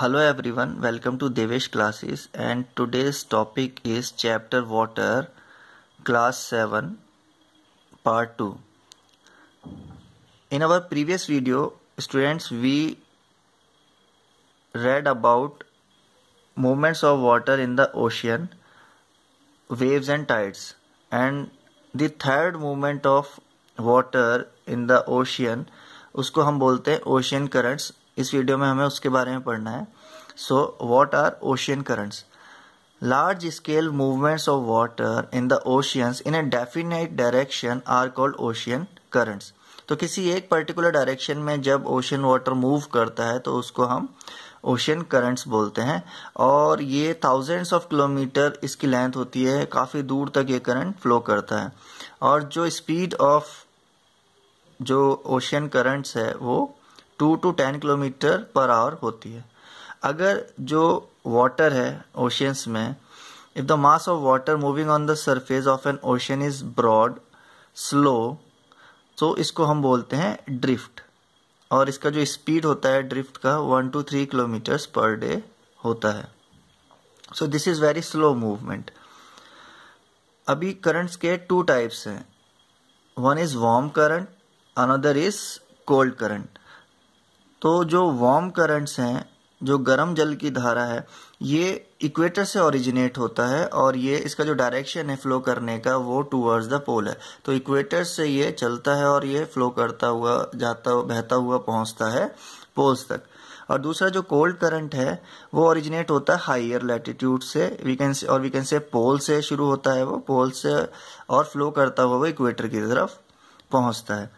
Hello everyone welcome to Devesh classes and today's topic is chapter water class seven part two in our previous video students we read about movements of water in the ocean waves and tides and the third movement of water in the ocean उसको हम बोलते हैं ocean currents इस video में हमें उसके बारे में पढ़ना है so what are ocean currents large scale movements of water in the oceans in a definite direction are called ocean currents तो किसी एक पर्टिकुलर डायरेक्शन में जब ओशियन वाटर मूव करता है तो उसको हम ओशियन करंट्स बोलते हैं और ये थाउजेंड्स ऑफ किलोमीटर इसकी लेंथ होती है काफ़ी दूर तक ये करंट फ्लो करता है और जो स्पीड ऑफ जो ओशियन करंट्स है वो two to ten kilometre per hour होती है अगर जो वाटर है ओशियंस में if the mass of water moving on the surface of an ocean is broad slow तो इसको हम बोलते हैं ड्रिफ्ट और इसका जो स्पीड होता है ड्रिफ्ट का one two three kilometres per day होता है so this is very slow movement अभी करंट्स के टू टाइप्स हैं one is warm current another is cold current तो जो वार्म करंट्स हैं जो गर्म जल की धारा है ये इक्वेटर से ओरिजिनेट होता है और ये इसका जो डायरेक्शन है फ्लो करने का वो टूवर्ड्स द पोल है तो इक्वेटर से ये चलता है और ये फ्लो करता हुआ जाता बहता हुआ पहुंचता है पोल्स तक और दूसरा जो कोल्ड करंट है वो ओरिजिनेट होता है हाइयर लैटिट्यूड से वी कैन और वी कैन से पोल से शुरू होता है वो पोल से और फ्लो करता हुआ वो इक्वेटर की तरफ पहुंचता है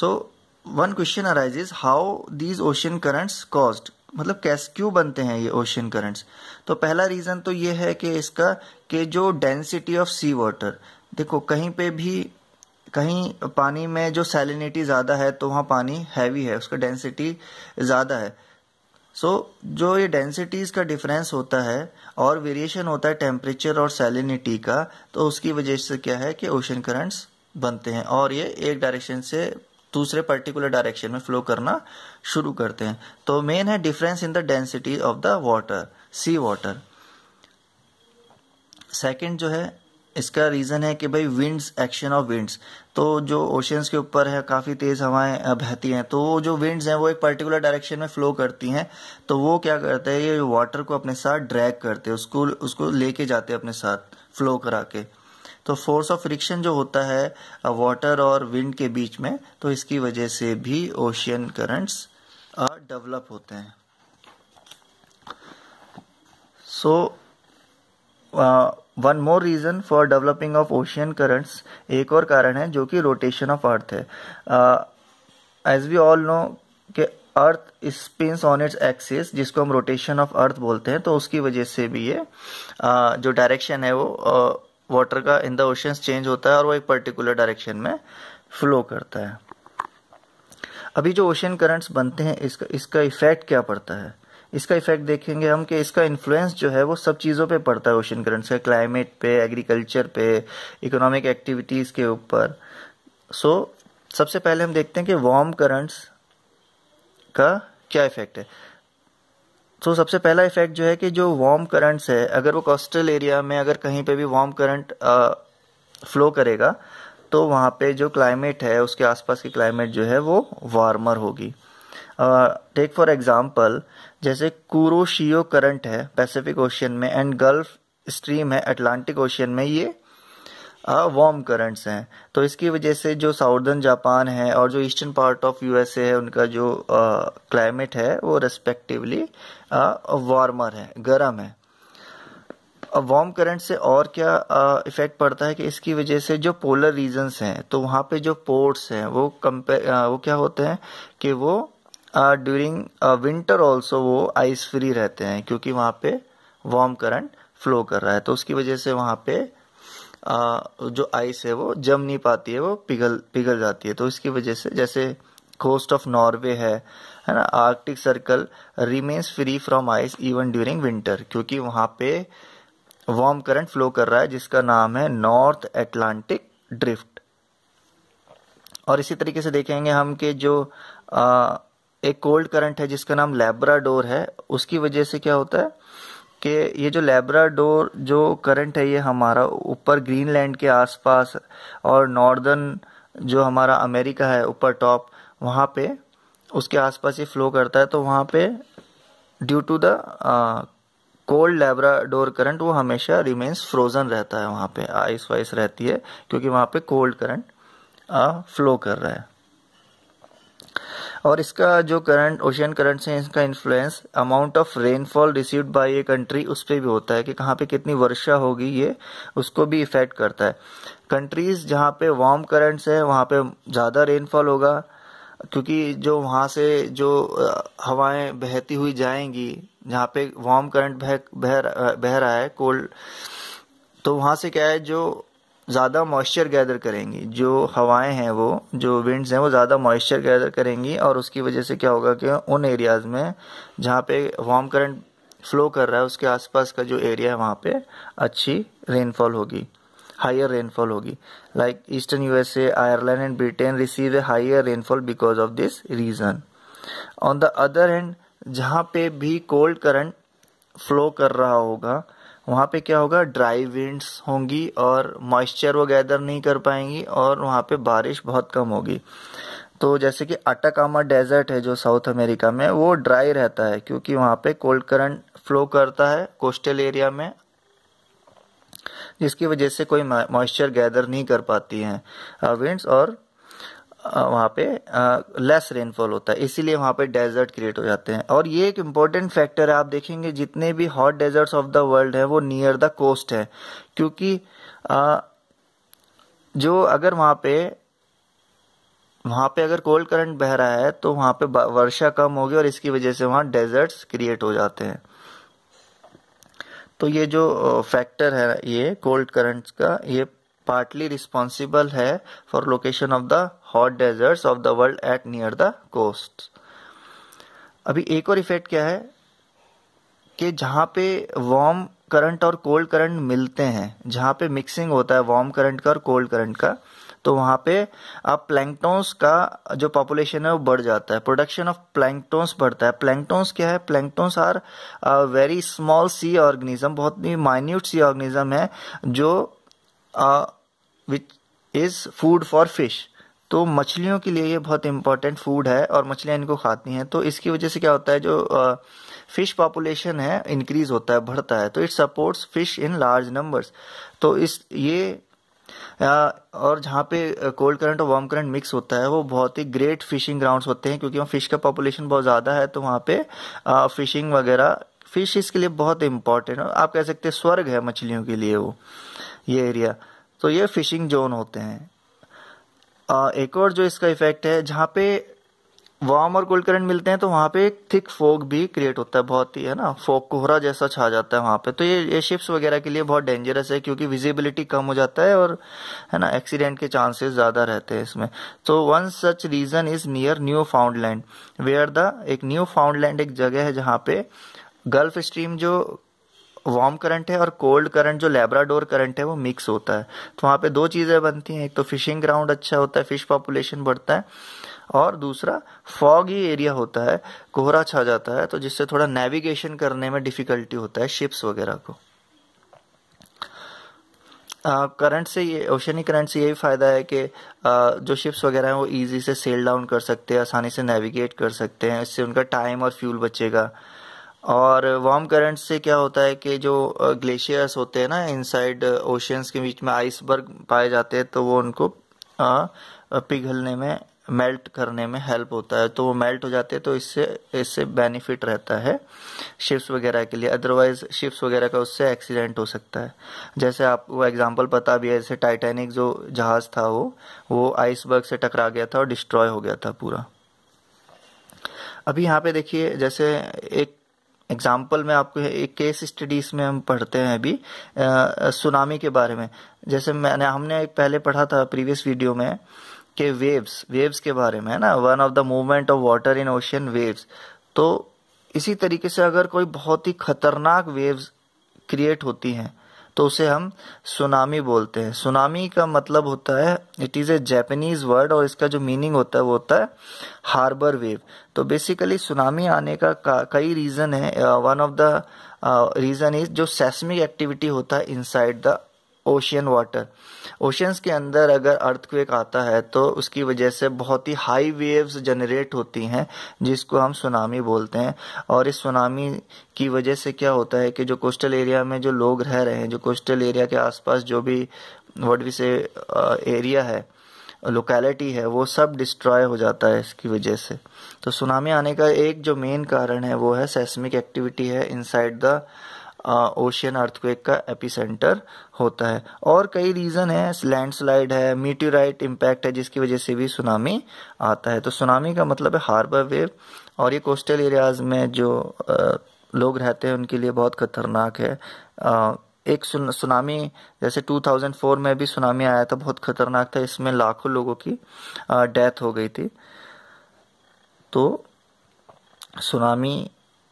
so so, one question arises how these ocean currents caused मतलब कैस क्यों बनते हैं ये ओशन करंट्स तो पहला रीज़न तो ये है कि इसका कि जो डेंसिटी ऑफ सी वाटर देखो कहीं पे भी कहीं पानी में जो सैलिनिटी ज़्यादा है तो वहाँ पानी हैवी है उसका डेंसिटी ज़्यादा है सो so, जो ये डेंसिटीज़ का डिफरेंस होता है और वेरिएशन होता है टेम्परेचर और सैलिनिटी का तो उसकी वजह से क्या है कि ओशन करंट्स बनते हैं और ये एक डायरेक्शन से दूसरे पर्टिकुलर डायरेक्शन में फ्लो करना शुरू करते हैं तो मेन है difference in the density of the water sea water second जो है इसका रीज़न है कि भाई विंड्स एक्शन ऑफ विंड्स तो जो ओशंस के ऊपर है काफ़ी तेज़ हवाएं बहती हैं तो वो जो विंड्स हैं वो एक पर्टिकुलर डायरेक्शन में फ्लो करती हैं तो वो क्या करते हैं ये वाटर को अपने साथ ड्रैग करते हैं उसको उसको लेके जाते हैं अपने साथ फ्लो करा के तो फोर्स ऑफ फ्रिक्शन जो होता है वाटर और विंड के बीच में तो इसकी वजह से भी ओशियन करंट्स डेवलप होते हैं so one more reason for developing of ocean currents एक और कारण है जो कि रोटेशन ऑफ अर्थ है एज वी ऑल नो के earth spins on its axis जिसको हम रोटेशन ऑफ अर्थ बोलते हैं तो उसकी वजह से भी ये uh, जो डायरेक्शन है वो uh, वाटर का इन द ओशंस चेंज होता है और वो एक पर्टिकुलर डायरेक्शन में फ्लो करता है अभी जो ओशन करंट्स बनते हैं इसका इसका इफेक्ट क्या पड़ता है इसका इफेक्ट देखेंगे हम कि इसका इन्फ्लुएंस जो है वो सब चीज़ों पे पड़ता है ओशन करंट्स का क्लाइमेट पे एग्रीकल्चर पे इकोनॉमिक एक्टिविटीज़ के ऊपर सो so, सबसे पहले हम देखते हैं कि वार्म करंट्स का क्या इफेक्ट है तो so, सबसे पहला इफेक्ट जो है कि जो वार्म करंट्स है अगर वो कोस्टल एरिया में अगर कहीं पे भी वार्म करंट फ्लो करेगा तो वहाँ पे जो क्लाइमेट है उसके आसपास की क्लाइमेट जो है वो वार्मर होगी टेक फॉर एग्जांपल जैसे कुरोशियो करंट है पैसिफिक ओशियन में एंड गल्फ स्ट्रीम है अटलांटिक ओशियन में ये वार्म हाँ, करंट्स हैं तो इसकी वजह से जो साउदर्न जापान है और जो ईस्टर्न पार्ट ऑफ यूएसए है उनका जो क्लाइमेट है वो रेस्पेक्टिवली वार्मर है गर्म है वार्म करंट से और क्या इफेक्ट पड़ता है कि इसकी वजह से जो पोलर रीजन्स हैं तो वहाँ पे जो पोर्ट्स हैं वो कंपे वो क्या होते हैं कि वो ड्यूरिंग विंटर ऑल्सो वो आइस फ्री रहते हैं क्योंकि वहाँ पे वार्म करंट फ्लो कर रहा है तो उसकी वजह से वहाँ पे जो आइस है वो जम नहीं पाती है वो पिघल पिघल जाती है तो इसकी वजह से जैसे कोस्ट ऑफ नॉर्वे है है ना Arctic circle remains free from ice even during winter क्योंकि वहाँ पे वार्म करंट फ्लो कर रहा है जिसका नाम है नॉर्थ एटलांटिक ड्रिफ्ट और इसी तरीके से देखेंगे हम के जो आ, एक कोल्ड करंट है जिसका नाम लेब्राडोर है उसकी वजह से क्या होता है कि ये जो लेब्राडोर जो करंट है ये हमारा ऊपर ग्रीनलैंड के आसपास और नॉर्दर्न जो हमारा अमेरिका है ऊपर टॉप वहाँ पे उसके आसपास ये फ्लो करता है तो वहाँ पे due to the cold Labrador current वो हमेशा रिमेन्स फ्रोजन रहता है वहाँ पे आइस वाइस रहती है क्योंकि वहाँ पे कोल्ड करंट फ्लो कर रहा है और इसका जो करंट ओशियन करंट्स हैं इसका influence amount of rainfall received by a country उस पर भी होता है कि कहाँ पे कितनी वर्षा होगी ये उसको भी इफेक्ट करता है कंट्रीज जहाँ पे वार्म करंट्स हैं वहाँ पे ज़्यादा रेनफॉल होगा क्योंकि जो वहाँ से जो हवाएं बहती हुई जाएंगी जहाँ पे वार्म करंट बह बह बह रहा है कोल्ड तो वहाँ से क्या है जो ज़्यादा मॉइस्चर गैदर करेंगी जो हवाएं हैं वो जो विंड्स हैं वो ज़्यादा मॉइस्चर गैदर करेंगी और उसकी वजह से क्या होगा कि उन एरियाज़ में जहाँ पे वार्म करंट फ्लो कर रहा है उसके आसपास का जो एरिया है वहाँ पे अच्छी रेनफॉल होगी हायर रेनफॉल होगी like eastern USA Ireland and Britain receive a higher rainfall because of this reason on the other end जहाँ पे भी कोल्ड करंट फ्लो कर रहा होगा वहाँ पे क्या होगा ड्राई विंड्स होंगी और मॉइस्चर वो गैदर नहीं कर पाएंगी और वहाँ पे बारिश बहुत कम होगी तो जैसे कि अटाकामा डेजर्ट है जो साउथ अमेरिका में वो ड्राई रहता है क्योंकि वहाँ पे कोल्ड करंट फ्लो करता है कोस्टल एरिया में जिसकी वजह से कोई मॉइस्चर गैदर नहीं कर पाती हैं विंड्स uh, और वहाँ पे लेस रेनफॉल होता है इसीलिए वहाँ पे डेजर्ट क्रिएट हो जाते हैं और ये एक इम्पॉर्टेंट फैक्टर है आप देखेंगे जितने भी hot deserts of the world है वो नियर द कोस्ट है क्योंकि आ, जो अगर वहाँ पे वहाँ पे अगर कोल्ड करंट बह रहा है तो वहाँ पे वर्षा कम होगी और इसकी वजह से वहाँ डेजर्ट्स क्रिएट हो जाते हैं तो ये जो फैक्टर है ये कोल्ड करंट्स का ये partly responsible hai for location of the hot deserts of the world at near the coast abhi ek aur effect kya hai ke jahan pe warm current और कोल्ड करंट मिलते हैं जहाँ पे mixing होता है warm current का और cold current का तो वहाँ पे आप प्लैंकटोन्स का जो पॉपुलेशन है वो बढ़ जाता है प्रोडक्शन ऑफ प्लैंकटोन्स बढ़ता है प्लैंकटोन्स क्या है planktons are very small sea organism बहुत ही माइन्यूट सी ऑर्गेनिज्म है जो uh, which is food for fish तो मछलियों के लिए ये बहुत इंपॉर्टेंट फूड है और मछलियाँ इनको खाती हैं तो इसकी वजह से क्या होता है जो फिश पॉपुलेशन है इंक्रीज होता है बढ़ता है तो it supports fish in large numbers तो इस ये और जहाँ पे कोल्ड करंट और वार्म करंट मिक्स होता है वो बहुत ही ग्रेट फिशिंग ग्राउंड्स होते हैं क्योंकि वहाँ फिश का पॉपुलेशन बहुत ज़्यादा है तो वहाँ पे आ, फिशिंग वगैरह फिश इसके लिए बहुत इंपॉर्टेंट है आप कह सकते हैं स्वर्ग है मछलियों के लिए वो ये एरिया तो ये फिशिंग जोन होते हैं आ, एक और जो इसका इफेक्ट है जहाँ पे वार्म और कोल्ड करंट मिलते हैं तो वहाँ पे एक थिक फोग भी क्रिएट होता है बहुत ही है ना फोग कोहरा जैसा छा जाता है वहाँ पे तो ये ये शिप्स वगैरह के लिए बहुत डेंजरस है क्योंकि विजिबिलिटी कम हो जाता है और है ना एक्सीडेंट के चांसेस ज़्यादा रहते हैं इसमें तो one such region is near Newfoundland where the एक न्यू फाउंडलैंड एक जगह है जहाँ पे गल्फ स्ट्रीम जो वार्म करंट है और कोल्ड करंट जो लेब्राडोर करंट है वो मिक्स होता है तो वहाँ पे दो चीज़ें बनती हैं एक तो फिशिंग ग्राउंड अच्छा होता है फिश पॉपुलेशन बढ़ता है और दूसरा फॉग ही एरिया होता है कोहरा छा जाता है तो जिससे थोड़ा नेविगेशन करने में डिफ़िकल्टी होता है शिप्स वगैरह को करंट uh, से ये ओशनिक करंट से यही फ़ायदा है कि uh, जो शिप्स वगैरह हैं वो इजी से सेल डाउन कर सकते हैं आसानी से नेविगेट कर सकते हैं इससे उनका टाइम और फ्यूल बचेगा और वार्म करंट से क्या होता है कि जो ग्लेशियर्स होते हैं ना इनसाइड ओशियंस के बीच में आइसबर्ग पाए जाते हैं तो वो उनको पिघलने में मेल्ट करने में हेल्प होता है तो वो मेल्ट हो जाते हैं तो इससे इससे बेनिफिट रहता है शिप्स वगैरह के लिए अदरवाइज शिप्स वगैरह का उससे एक्सीडेंट हो सकता है जैसे आपको एग्जांपल पता भी है जैसे टाइटैनिक जो जहाज़ था वो वो आइसबर्ग से टकरा गया था और डिस्ट्रॉय हो गया था पूरा अभी यहाँ पे देखिए जैसे एक एग्जाम्पल में आपको एक केस स्टडीज में हम पढ़ते हैं अभी सुनामी के बारे में जैसे मैंने हमने एक पहले पढ़ा था प्रीवियस वीडियो में के वेव्स वेव्स के बारे में है ना one of the movement of water in ocean waves तो इसी तरीके से अगर कोई बहुत ही खतरनाक वेव्स क्रिएट होती हैं तो उसे हम सुनामी बोलते हैं सुनामी का मतलब होता है it is a Japanese word और इसका जो मीनिंग होता है वो होता है हार्बर वेव तो बेसिकली सुनामी आने का, कई रीज़न है one of the reason is जो सेस्मिक एक्टिविटी होता है inside the ocean water oceans के अंदर अगर अर्थक्वेक आता है तो उसकी वजह से बहुत ही हाई वेव्स जनरेट होती हैं जिसको हम सुनामी बोलते हैं और इस सुनामी की वजह से क्या होता है कि जो कोस्टल एरिया में जो लोग रह रहे हैं जो कोस्टल एरिया के आसपास जो भी वट भी से एरिया है लोकेलिटी है वो सब डिस्ट्रॉय हो जाता है इसकी वजह से तो सुनामी आने का एक जो मेन कारण है वो है सेस्मिक एक्टिविटी है इनसाइड द ओशियन अर्थक्वेक का एपिसेंटर होता है और कई रीज़न है लैंडस्लाइड है मीट्यूराइट इम्पैक्ट है जिसकी वजह से भी सुनामी आता है तो सुनामी का मतलब है हार्बर वेव और ये कोस्टल एरियाज़ में जो लोग रहते हैं उनके लिए बहुत खतरनाक है एक सुन सुनामी जैसे 2004 में भी सुनामी आया था बहुत खतरनाक था इसमें लाखों लोगों की डेथ हो गई थी तो सुनामी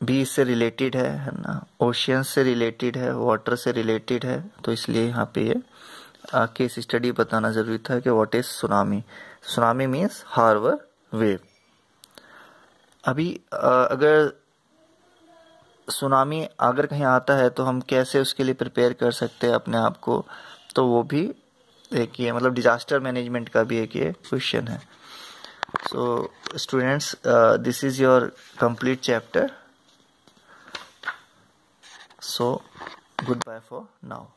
भी इससे रिलेटेड है है ना ओशियन से रिलेटेड है वाटर से रिलेटेड है तो इसलिए यहाँ पे ये केस स्टडी बताना जरूरी था कि what is tsunami tsunami means हार्वर वेव अभी आ, अगर सुनामी अगर कहीं आता है तो हम कैसे उसके लिए प्रिपेयर कर सकते हैं अपने आप को तो वो भी एक ये मतलब डिज़ास्टर मैनेजमेंट का भी एक ये क्वेश्चन है so students this is your complete chapter So, goodbye for now.